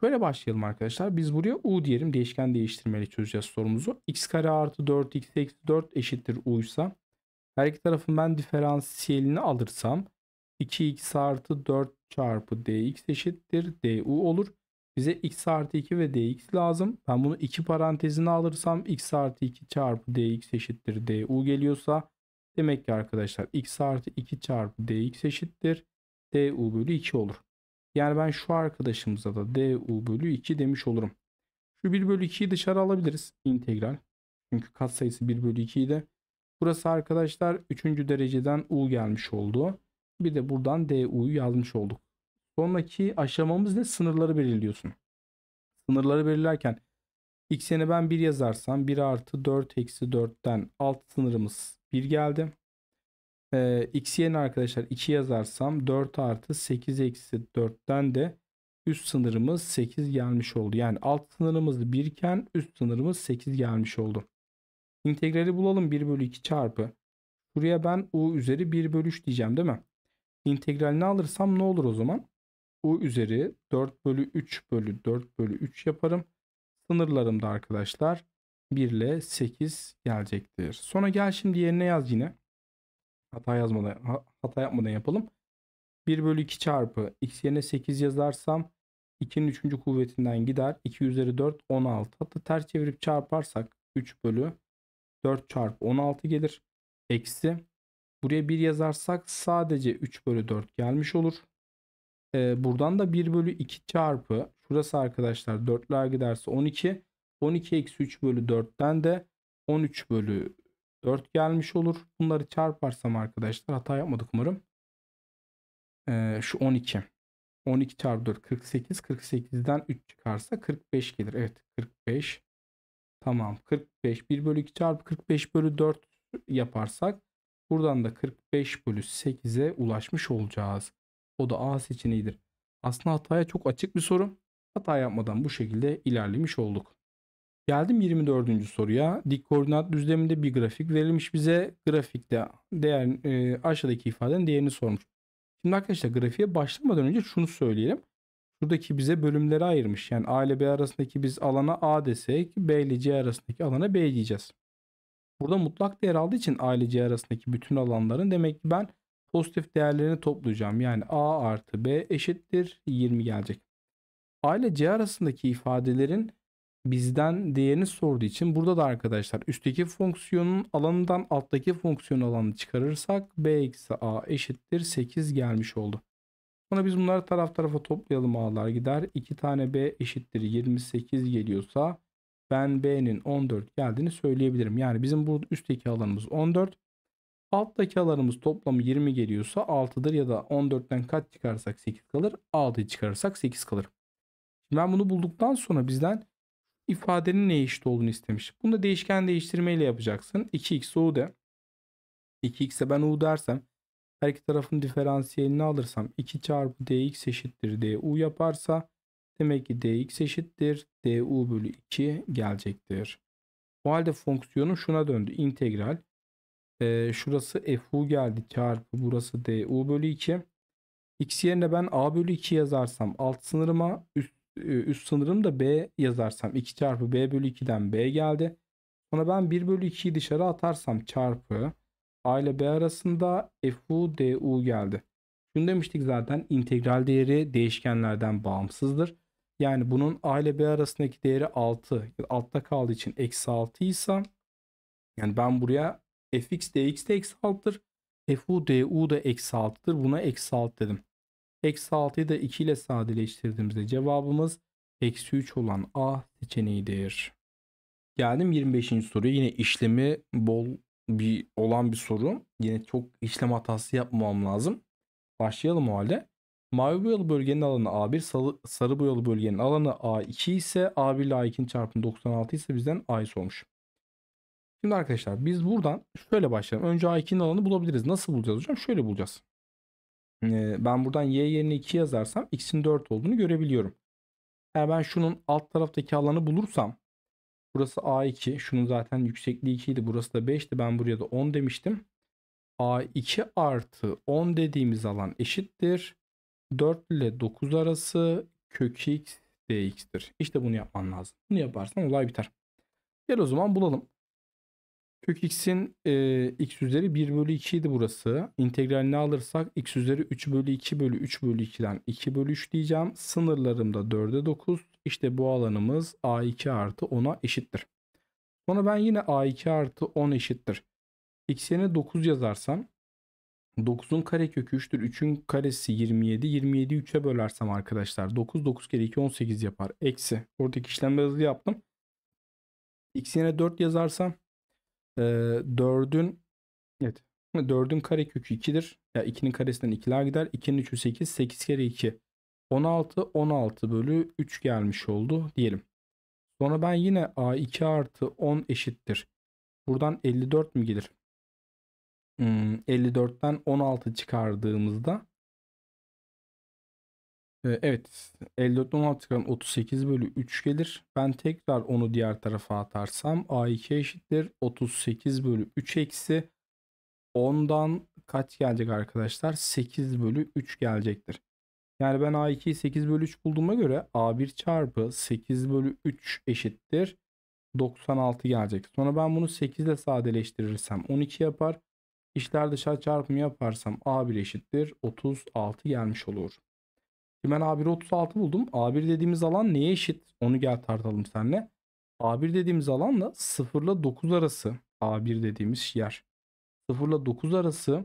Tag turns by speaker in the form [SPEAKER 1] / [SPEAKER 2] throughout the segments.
[SPEAKER 1] şöyle başlayalım arkadaşlar. Biz buraya u diyelim. Değişken değiştirmeli çözeceğiz sorumuzu. x kare artı 4 x eksi 4 eşittir u ise her iki tarafın ben diferansiyelini alırsam 2x artı 4 çarpı dx eşittir du olur. Bize x artı 2 ve dx lazım. Ben bunu 2 parantezine alırsam x artı 2 çarpı dx eşittir du geliyorsa demek ki arkadaşlar x artı 2 çarpı dx eşittir du bölü 2 olur. Yani ben şu arkadaşımıza da du bölü 2 demiş olurum. Şu 1 bölü 2'yi dışarı alabiliriz. integral, Çünkü katsayısı 1 bölü 2 idi. Burası arkadaşlar 3. dereceden u gelmiş oldu. Bir de buradan du'yu yazmış olduk. Sonraki aşamamız ne? Sınırları belirliyorsun. Sınırları belirlerken x'ini ben 1 yazarsam 1 artı 4 eksi 4'ten alt sınırımız 1 geldi. E, x yerine arkadaşlar 2 yazarsam 4 artı 8 eksi 4'ten de üst sınırımız 8 gelmiş oldu. Yani alt sınırımız 1 iken üst sınırımız 8 gelmiş oldu. İntegrali bulalım 1 bölü 2 çarpı. Buraya ben u üzeri 1 bölü 3 diyeceğim değil mi? İntegralini alırsam ne olur o zaman? u üzeri 4 bölü 3 bölü 4 bölü 3 yaparım. Sınırlarımda arkadaşlar 1 ile 8 gelecektir. Sonra gel şimdi yerine yaz yine hata yazmadan hata yapmadan yapalım. 1 bölü 2 çarpı x yerine 8 yazarsam 2'nin 3. kuvvetinden gider. 2 üzeri 4 16. Hatta ters çevirip çarparsak 3 bölü 4 çarpı 16 gelir. Eksi. Buraya 1 yazarsak sadece 3 bölü 4 gelmiş olur. Ee, buradan da 1 bölü 2 çarpı. Şurası arkadaşlar 4'ler giderse 12. 12 eksi 3 bölü 4'ten de 13 bölü 4 gelmiş olur. Bunları çarparsam arkadaşlar hata yapmadık umarım. Ee, şu 12. 12 çarpı 4 48. 48'den 3 çıkarsa 45 gelir. Evet 45. Tamam 45. 1 bölü 2 çarpı 45 bölü 4 yaparsak buradan da 45 bölü 8'e ulaşmış olacağız. O da A seçeneğidir. Aslında hataya çok açık bir soru. Hata yapmadan bu şekilde ilerlemiş olduk. Geldim 24. soruya. Dik koordinat düzleminde bir grafik verilmiş bize. Grafikte değer e, aşağıdaki ifadenin değerini sormuş. Şimdi arkadaşlar grafiğe başlamadan önce şunu söyleyelim. Buradaki bize bölümlere ayırmış. Yani A ile B arasındaki biz alana A desek B ile C arasındaki alana B diyeceğiz. Burada mutlak değer aldığı için A ile C arasındaki bütün alanların demek ki ben pozitif değerlerini toplayacağım. Yani A artı B eşittir 20 gelecek. A ile C arasındaki ifadelerin bizden değerini sorduğu için burada da arkadaşlar üstteki fonksiyonun alanından alttaki fonksiyon alanını çıkarırsak b eksi a eşittir 8 gelmiş oldu. Sonra biz bunları taraf tarafa toplayalım a'lar gider. 2 tane b eşittir 28 geliyorsa ben b'nin 14 geldiğini söyleyebilirim. Yani bizim burada üstteki alanımız 14. Alttaki alanımız toplamı 20 geliyorsa 6'dır ya da 14'ten kaç çıkarsak 8 kalır. 6'yı çıkarırsak 8 kalır. ben bunu bulduktan sonra bizden ifadenin neye eşit olduğunu istemiş. Bunu da değişken değiştirmeyle yapacaksın. 2x u de. 2x'e ben u dersem her iki tarafın diferansiyelini alırsam 2 çarpı dx eşittir du yaparsa demek ki dx eşittir du bölü 2 gelecektir. O halde fonksiyonu şuna döndü. İntegral. Ee, şurası fu geldi çarpı burası du bölü 2. X yerine ben a bölü 2 yazarsam alt sınırıma üst ee, üst sınırım da B yazarsam 2 çarpı B bölü 2'den B geldi. Sonra ben 1 bölü 2'yi dışarı atarsam çarpı A ile B arasında FU DU geldi. Şunu demiştik zaten integral değeri değişkenlerden bağımsızdır. Yani bunun A ile B arasındaki değeri 6. Altta kaldığı için eksi 6 ise yani ben buraya fx dx de eksi 6'dır. fu du da eksi 6'dır. Buna eksi 6 dedim. Eksi 6'yı da 2 ile sadeleştirdiğimizde cevabımız eksi 3 olan A seçeneğidir. Geldim 25. soruya yine işlemi bol bir olan bir soru. Yine çok işlem hatası yapmamam lazım. Başlayalım o halde. Mavi boyalı bölgenin alanı A1, sarı, sarı boyalı bölgenin alanı A2 ise A1 ile A2'nin çarpımı 96 ise bizden A'yı sormuş. Şimdi arkadaşlar biz buradan şöyle başlayalım. Önce A2'nin alanı bulabiliriz. Nasıl bulacağız hocam? Şöyle bulacağız ben buradan y yerine 2 yazarsam x'in 4 olduğunu görebiliyorum. Eğer ben şunun alt taraftaki alanı bulursam burası a2 şunun zaten yüksekliği 2 idi burası da 5'ti ben buraya da 10 demiştim. a2 artı 10 dediğimiz alan eşittir. 4 ile 9 arası kök x dx'tir. İşte bunu yapman lazım. Bunu yaparsan olay biter. Gel o zaman bulalım. Kök x'in e, x üzeri 1 bölü 2 idi burası. İntegralini alırsak x üzeri 3 bölü 2 bölü 3 bölü 2'den 2 bölü 3 diyeceğim. sınırlarım da 4'e 9. İşte bu alanımız a2 artı 10'a eşittir. Sonra ben yine a2 artı 10 eşittir. x yerine 9 yazarsam 9'un karekökü 3'tür. 3'ün karesi 27. 27'yi 3'e bölersem arkadaşlar 9 9 kere 2 18 yapar. Eksi. Oradaki işlemleri hızlı yaptım. x yerine 4 yazarsam ee, 4'ün evet 4'ün karekökü 2'dir. Ya yani 2'nin karesinden 2'ler gider. 2'nin 3'ü 8. 8 kere 2. 16 16 bölü 3 gelmiş oldu diyelim. Sonra ben yine A2 artı 10 eşittir. Buradan 54 mi gelir? Hmm, 54'ten 16 çıkardığımızda ee, evet 54'ten 16 çıkaran 38 bölü 3 gelir. Ben tekrar onu diğer tarafa atarsam A2 eşittir 38 bölü 3 eksi 10'dan kaç gelecek arkadaşlar? 8 bölü 3 gelecektir. Yani ben A2'yi 8 bölü 3 bulduğuma göre A1 çarpı 8 bölü 3 eşittir 96 gelecek. Sonra ben bunu 8 ile sadeleştirirsem 12 yapar. İşler dışarı çarpımı yaparsam A1 eşittir 36 gelmiş olur ben A1'e 36 buldum. A1 dediğimiz alan neye eşit? Onu gel tartalım seninle. A1 dediğimiz alanla 0 ile 9 arası A1 dediğimiz yer. 0 ile 9 arası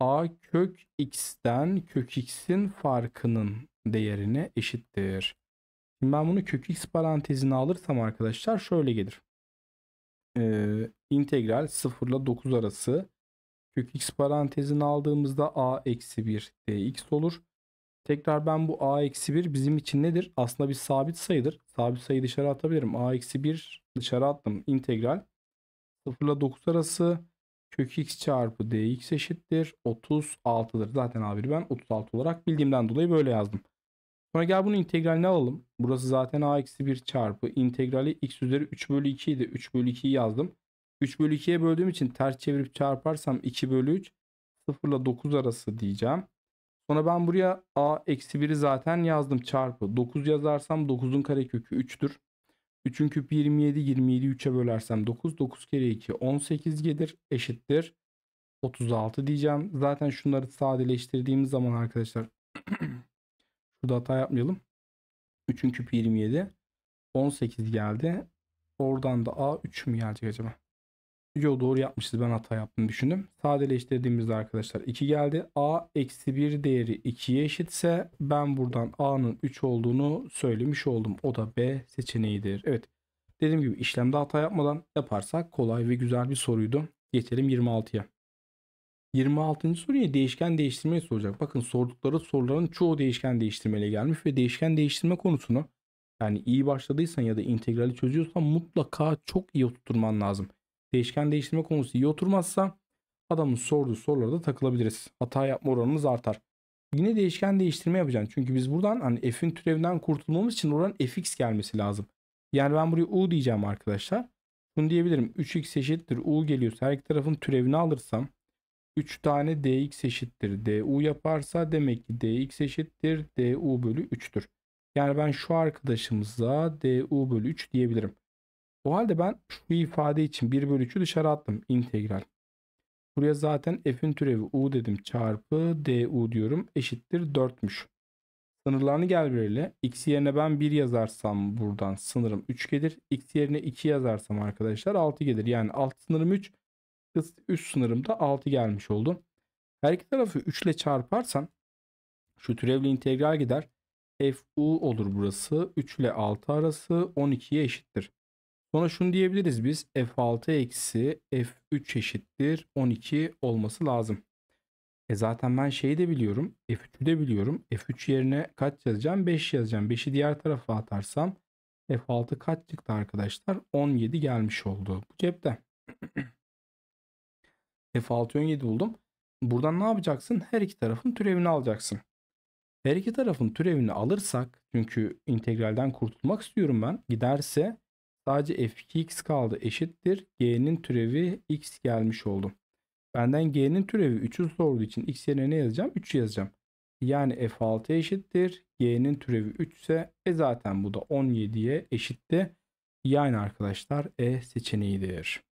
[SPEAKER 1] A kök x'ten kök x'in farkının değerine eşittir. Şimdi ben bunu kök x parantezine alırsam arkadaşlar şöyle gelir. Ee, integral 0 ile 9 arası kök x parantezine aldığımızda a eksi 1 dx olur. Tekrar ben bu a-1 bizim için nedir? Aslında bir sabit sayıdır. Sabit sayı dışarı atabilirim. a-1 dışarı attım. İntegral 0 ile 9 arası kök x çarpı dx eşittir 36'dır. Zaten a ben 36 olarak bildiğimden dolayı böyle yazdım. Sonra gel bunun integralini alalım. Burası zaten a-1 çarpı integrali x üzeri 3 bölü 2 idi. 3 bölü 2'yi yazdım. 3 bölü 2'ye böldüğüm için ters çevirip çarparsam 2 bölü 3 0 ile 9 arası diyeceğim. Sonra ben buraya a eksi 1'i zaten yazdım çarpı. 9 yazarsam 9'un karekökü 3'tür. 3'ün küpü 27, 27'yi 3'e bölersem 9, 9 kere 2 18 gelir eşittir 36 diyeceğim. Zaten şunları sadeleştirdiğimiz zaman arkadaşlar şurada hata yapmayalım. 3'ün küpü 27, 18 geldi. Oradan da A 3 mü gelecek acaba? Yo doğru yapmışız ben hata yaptım düşündüm. Sadeleştirdiğimizde arkadaşlar 2 geldi. A eksi 1 değeri 2'ye eşitse ben buradan A'nın 3 olduğunu söylemiş oldum. O da B seçeneğidir. Evet dediğim gibi işlemde hata yapmadan yaparsak kolay ve güzel bir soruydu. Geçelim 26'ya. 26. soruya değişken değiştirmeyi soracak. Bakın sordukları soruların çoğu değişken değiştirmeyle gelmiş ve değişken değiştirme konusunu yani iyi başladıysan ya da integrali çözüyorsan mutlaka çok iyi oturtman lazım değişken değiştirme konusu iyi oturmazsa adamın sorduğu sorulara da takılabiliriz. Hata yapma oranımız artar. Yine değişken değiştirme yapacağım. Çünkü biz buradan hani f'in türevinden kurtulmamız için oran fx gelmesi lazım. Yani ben buraya u diyeceğim arkadaşlar. Bunu diyebilirim. 3x eşittir u geliyorsa her iki tarafın türevini alırsam 3 tane dx eşittir du yaparsa demek ki dx eşittir du bölü 3'tür. Yani ben şu arkadaşımıza du bölü 3 diyebilirim. O halde ben şu ifade için 1 bölü 3'ü dışarı attım. integral. Buraya zaten f'in türevi u dedim çarpı du diyorum eşittir 4'müş. Sınırlarını gel birerle. X yerine ben 1 yazarsam buradan sınırım 3 gelir. X yerine 2 yazarsam arkadaşlar 6 gelir. Yani alt sınırım 3 üst sınırım da 6 gelmiş oldu. Her iki tarafı 3 ile çarparsan şu türevli integral gider. f u olur burası. 3 ile 6 arası 12'ye eşittir. Sonra şunu diyebiliriz biz f6 eksi f3 eşittir 12 olması lazım. E zaten ben şeyi de biliyorum. F3'ü de biliyorum. F3 yerine kaç yazacağım? 5 yazacağım. 5'i diğer tarafa atarsam F6 kaç çıktı arkadaşlar? 17 gelmiş oldu. Bu cepte. F6 17 buldum. Buradan ne yapacaksın? Her iki tarafın türevini alacaksın. Her iki tarafın türevini alırsak çünkü integralden kurtulmak istiyorum ben. Giderse Sadece f x kaldı eşittir. G'nin türevi x gelmiş oldu. Benden g'nin türevi 3'ü sorduğu için x yerine ne yazacağım? 3 yazacağım. Yani f6 eşittir. G'nin türevi 3 ise e zaten bu da 17'ye eşitti. Yani arkadaşlar E seçeneğidir.